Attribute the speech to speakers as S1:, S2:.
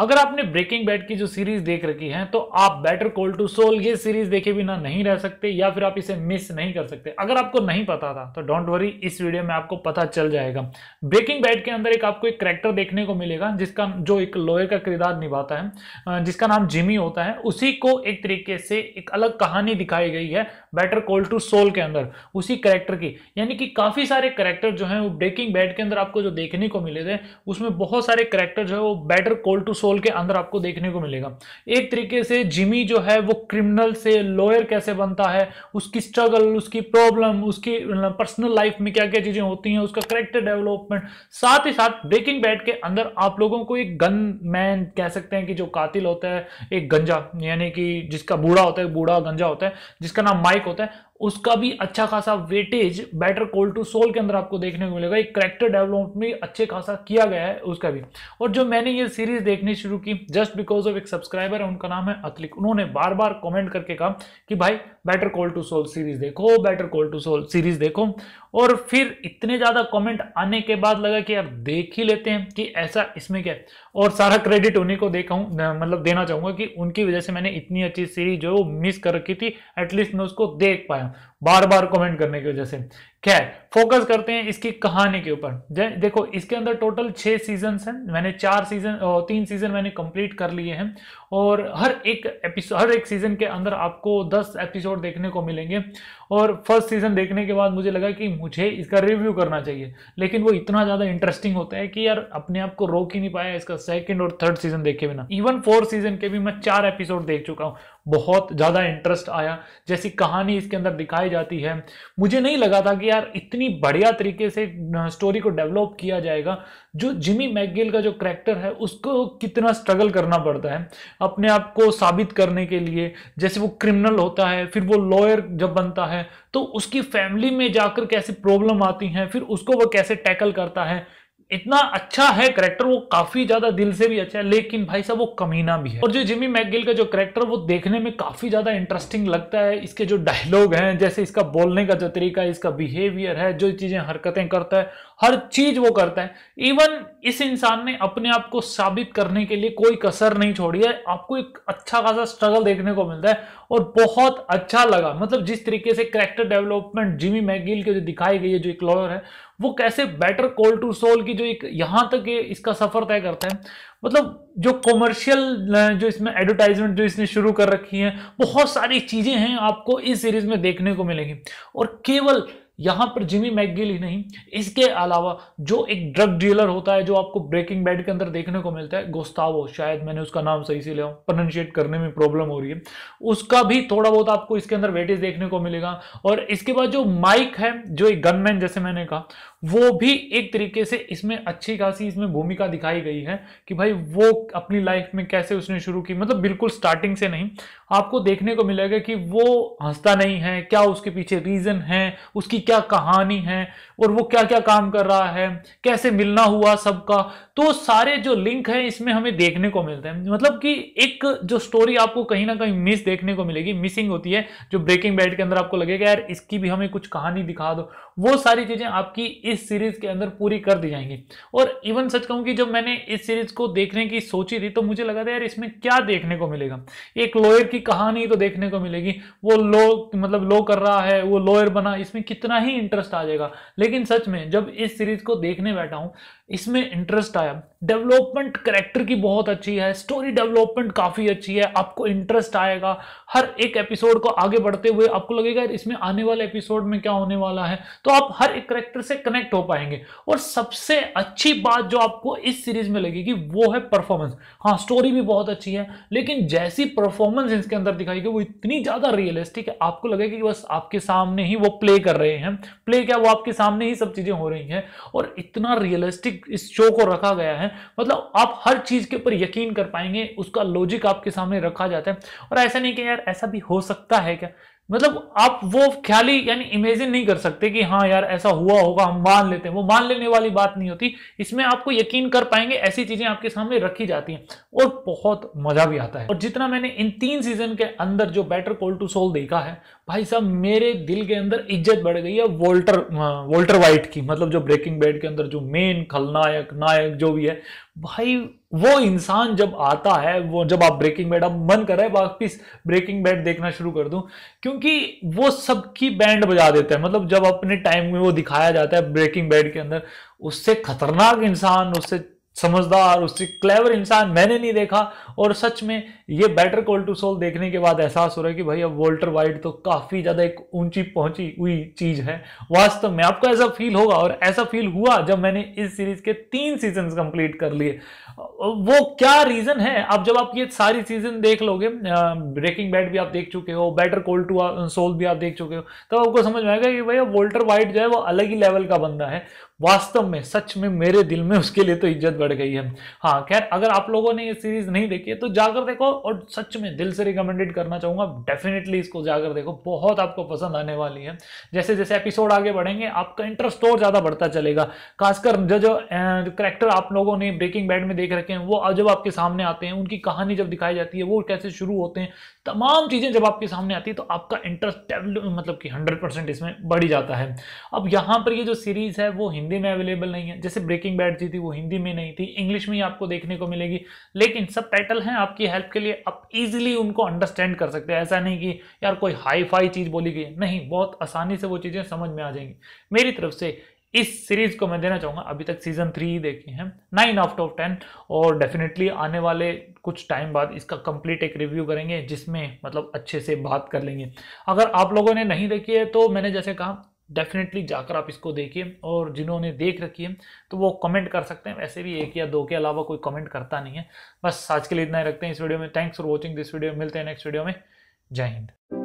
S1: अगर आपने breaking bad की जो सीरीज देख रखी है तो आप बेटर कोल टू सोल ये सीरीज देखे बिना नहीं रह सकते या फिर आप इसे मिस नहीं कर सकते अगर आपको नहीं पता था तो डोंट वरी इस वीडियो में आपको पता चल जाएगा ब्रेकिंग बैड के अंदर एक आपको एक करेक्टर देखने को मिलेगा जिसका जो एक लोहे का किरदार निभाता है जिसका नाम जिमी होता है उसी को एक तरीके से एक अलग कहानी दिखाई गई है बेटर कॉल टू सोल के अंदर उसी करेक्टर की यानी कि काफ़ी सारे करेक्टर जो है वो ब्रेकिंग बैड के अंदर आपको जो देखने को मिले थे उसमें बहुत सारे करेक्टर जो है वो बेटर कॉल टू सोल के अंदर आपको देखने को मिलेगा एक तरीके से जिमी जो है वो क्रिमिनल से लॉयर कैसे बनता है उसकी स्ट्रगल उसकी प्रॉब्लम उसकी पर्सनल मतलब लाइफ में क्या क्या चीज़ें होती हैं उसका करेक्टर डेवलपमेंट साथ ही साथ ब्रेकिंग बैड के अंदर आप लोगों को एक गन मैन कह सकते हैं कि जो कातिल होता है एक गंजा यानी कि जिसका बूढ़ा होता है बूढ़ा गंजा होता है जिसका नाम माइक बाइक होता है उसका भी अच्छा खासा weightage better cold to Saul के अंदर आपको देखने को मिलेगा एक करेक्टर डेवलपमेंट में अच्छे खासा किया गया है उसका भी और जो मैंने ये सीरीज देखनी शुरू की जस्ट बिकॉज ऑफ एक सब्सक्राइबर है उनका नाम है अतलिक उन्होंने बार बार कॉमेंट करके कहा कि भाई better cold to Saul series देखो better cold to Saul series देखो और फिर इतने ज़्यादा कॉमेंट आने के बाद लगा कि आप देख ही लेते हैं कि ऐसा इसमें क्या है और सारा क्रेडिट उन्हीं को देखा मतलब देना चाहूंगा कि उनकी वजह से मैंने इतनी अच्छी सीरीज जो मिस कर रखी थी एटलीस्ट मैं उसको देख पाया बार बार कमेंट करने की वजह से खैर फोकस करते हैं इसकी कहानी के ऊपर देखो इसके अंदर टोटल छह सीजन हैं मैंने चार सीजन तीन सीजन मैंने कंप्लीट कर लिए हैं और हर एक एपिसोड हर एक सीजन के अंदर आपको दस एपिसोड देखने को मिलेंगे और फर्स्ट सीजन देखने के बाद मुझे लगा कि मुझे इसका रिव्यू करना चाहिए लेकिन वो इतना ज़्यादा इंटरेस्टिंग होता है कि यार अपने आप को रोक ही नहीं पाया इसका सेकेंड और थर्ड सीजन देखे बिना इवन फोर्थ सीजन के भी मैं चार एपिसोड देख चुका हूँ बहुत ज़्यादा इंटरेस्ट आया जैसी कहानी इसके अंदर दिखाई जाती है मुझे नहीं लगा था कि यार इतनी बढ़िया तरीके से स्टोरी को डेवलप किया जाएगा जो जिमी मैगेल का जो करेक्टर है उसको कितना स्ट्रगल करना पड़ता है अपने आप को साबित करने के लिए जैसे वो क्रिमिनल होता है फिर वो लॉयर जब बनता है तो उसकी फैमिली में जाकर कैसे प्रॉब्लम आती हैं फिर उसको वो कैसे टैकल करता है इतना अच्छा है करेक्टर वो काफी ज्यादा दिल से भी अच्छा है लेकिन भाई साहब वो कमीना भी है और जो जिमी मैकगिल का जो करेक्टर वो देखने में काफी ज्यादा इंटरेस्टिंग लगता है इसके जो डायलॉग हैं जैसे इसका बोलने का जो तरीका इसका बिहेवियर है जो चीजें हरकतें करता है हर चीज वो करता है इवन इस इंसान ने अपने आप को साबित करने के लिए कोई कसर नहीं छोड़ी है आपको एक अच्छा खासा स्ट्रगल देखने को मिलता है और बहुत अच्छा लगा मतलब जिस तरीके से करेक्टर डेवलपमेंट जिमी मैगिल के जो दिखाई गई है जो एक लॉयर है वो कैसे बेटर कॉल टू सोल की जो एक यहाँ तक ये इसका सफ़र तय करता है मतलब जो कॉमर्शियल जो इसमें एडवर्टाइजमेंट जो इसने शुरू कर रखी है बहुत सारी चीज़ें हैं आपको इस सीरीज़ में देखने को मिलेगी और केवल यहां पर जिमी मैगिल ही नहीं इसके अलावा जो एक ड्रग डीलर होता है जो आपको ब्रेकिंग बैड के अंदर देखने को मिलता है गोस्तावो शायद मैंने उसका नाम सही से लिया प्रोनशिएट करने में प्रॉब्लम हो रही है उसका भी थोड़ा बहुत आपको इसके अंदर वेटेज देखने को मिलेगा और इसके बाद जो माइक है जो एक गनमैन जैसे मैंने कहा वो भी एक तरीके से इसमें अच्छी खासी इसमें भूमिका दिखाई गई है कि भाई वो अपनी लाइफ में कैसे उसने शुरू की मतलब बिल्कुल स्टार्टिंग से नहीं आपको देखने को मिलेगा कि वो हंसता नहीं है क्या उसके पीछे रीजन है उसकी क्या कहानी है और वो क्या क्या काम कर रहा है कैसे मिलना हुआ सबका तो सारे जो लिंक है इसमें हमें देखने को मिलते हैं मतलब कि एक जो स्टोरी आपको कहीं ना कहीं मिस देखने को मिलेगी मिसिंग होती है जो ब्रेकिंग बैड के अंदर आपको लगेगा यार इसकी भी हमें कुछ कहानी दिखा दो वो सारी चीजें आपकी इस सीरीज के अंदर पूरी कर दी जाएंगी और इवन सच कहूँ कि जब मैंने इस सीरीज को देखने की सोची थी तो मुझे लगा था यार इसमें क्या देखने को मिलेगा एक लॉयर की कहानी तो देखने को मिलेगी वो लो मतलब लो कर रहा है वो लॉयर बना इसमें कितना ही इंटरेस्ट आ जाएगा लेकिन सच में जब इस सीरीज को देखने बैठा हूँ इसमें इंटरेस्ट आया डेवलपमेंट करेक्टर की बहुत अच्छी है स्टोरी डेवलपमेंट काफ़ी अच्छी है आपको इंटरेस्ट आएगा हर एक एपिसोड को आगे बढ़ते हुए आपको लगेगा इसमें आने वाले एपिसोड में क्या होने वाला है तो आप हर एक करेक्टर से कनेक्ट हो पाएंगे और सबसे अच्छी बात जो आपको इस सीरीज में लगेगी वो है परफॉर्मेंस हाँ स्टोरी भी बहुत अच्छी है लेकिन जैसी परफॉर्मेंस इसके अंदर दिखाई गई वो इतनी ज़्यादा रियलिस्टिक है आपको लगेगा कि बस आपके सामने ही वो प्ले कर रहे हैं प्ले क्या वो आपके सामने ही सब चीज़ें हो रही हैं और इतना रियलिस्टिक इस शो को रखा गया है मतलब आप हर चीज के ऊपर यकीन कर पाएंगे उसका लॉजिक आपके सामने रखा जाता है और ऐसा नहीं कि यार ऐसा भी हो सकता है क्या मतलब आप वो ख्याली यानी इमेजिन नहीं कर सकते कि हाँ यार ऐसा हुआ होगा हम मान लेते हैं वो मान लेने वाली बात नहीं होती इसमें आपको यकीन कर पाएंगे ऐसी चीजें आपके सामने रखी जाती हैं और बहुत मजा भी आता है और जितना मैंने इन तीन सीजन के अंदर जो बेटर कॉल टू सोल देखा है भाई साहब मेरे दिल के अंदर इज्जत बढ़ गई है वोल्टर वोल्टर वाइट की मतलब जो ब्रेकिंग बेड के अंदर जो मेन खलनायक नायक जो भी है भाई वो इंसान जब आता है वो जब आप ब्रेकिंग बैड अब मन कर रहा है वापिस ब्रेकिंग बैड देखना शुरू कर दूं क्योंकि वो सबकी बैंड बजा देता है मतलब जब अपने टाइम में वो दिखाया जाता है ब्रेकिंग बैड के अंदर उससे खतरनाक इंसान उससे समझदार उससे क्लेवर इंसान मैंने नहीं देखा और सच में ये बेटर कॉल टू सोल देखने के बाद एहसास हो रहा है कि भाई अब वोल्टर वाइड तो काफ़ी ज़्यादा एक ऊंची पहुंची हुई चीज़ है वास्तव में आपको ऐसा फील होगा और ऐसा फील हुआ जब मैंने इस सीरीज के तीन सीजन कंप्लीट कर लिए वो क्या रीज़न है अब जब आप ये सारी सीजन देख लोगे ब्रेकिंग बैड भी आप देख चुके हो बेटर कॉल टू सोल भी आप देख चुके हो तब तो आपको समझ में आएगा कि भैया वोल्टर वाइट जो है वो अलग ही लेवल का बंदा है वास्तव में सच में मेरे दिल में उसके लिए तो इज्जत बढ़ गई है हाँ खैर अगर आप लोगों ने ये सीरीज नहीं देखी है तो जाकर देखो और सच में दिल से रिकमेंडेड करना चाहूंगा डेफिनेटली इसको जाकर देखो बहुत आपको पसंद आने वाली है जैसे जैसे एपिसोड आगे बढ़ेंगे आपका इंटरेस्ट और ज्यादा बढ़ता चलेगा खासकर जो जो करेक्टर आप लोगों ने ब्रेकिंग बैड में देख रखे हैं वो जब आपके सामने आते हैं उनकी कहानी जब दिखाई जाती है वो कैसे शुरू होते हैं तमाम चीजें जब आपके सामने आती है तो आपका इंटरेस्ट मतलब कि हंड्रेड इसमें बढ़ जाता है अब यहाँ पर ये जो सीरीज है वो हिंदी हिंदी में अवेलेबल नहीं है जैसे ब्रेकिंग बैड जी थी वो हिंदी में नहीं थी इंग्लिश में ही आपको देखने को मिलेगी लेकिन सब टाइटल हैं आपकी हेल्प के लिए आप इजीली उनको अंडरस्टैंड कर सकते हैं ऐसा नहीं कि यार कोई हाई फाई चीज़ बोली गई नहीं बहुत आसानी से वो चीज़ें समझ में आ जाएंगी मेरी तरफ से इस सीरीज को मैं देना चाहूंगा अभी तक सीजन थ्री ही देखे हैं नाइन आउट ऑफ टेन और डेफिनेटली आने वाले कुछ टाइम बाद इसका कंप्लीट एक रिव्यू करेंगे जिसमें मतलब अच्छे से बात कर लेंगे अगर आप लोगों ने नहीं देखी है तो मैंने जैसे कहा डेफिनेटली जाकर आप इसको देखिए और जिन्होंने देख रखी है तो वो कमेंट कर सकते हैं वैसे भी एक या दो के अलावा कोई कमेंट करता नहीं है बस आज के लिए इतना ही रखते हैं इस वीडियो में thanks for watching this video मिलते हैं नेक्स्ट वीडियो में जय हिंद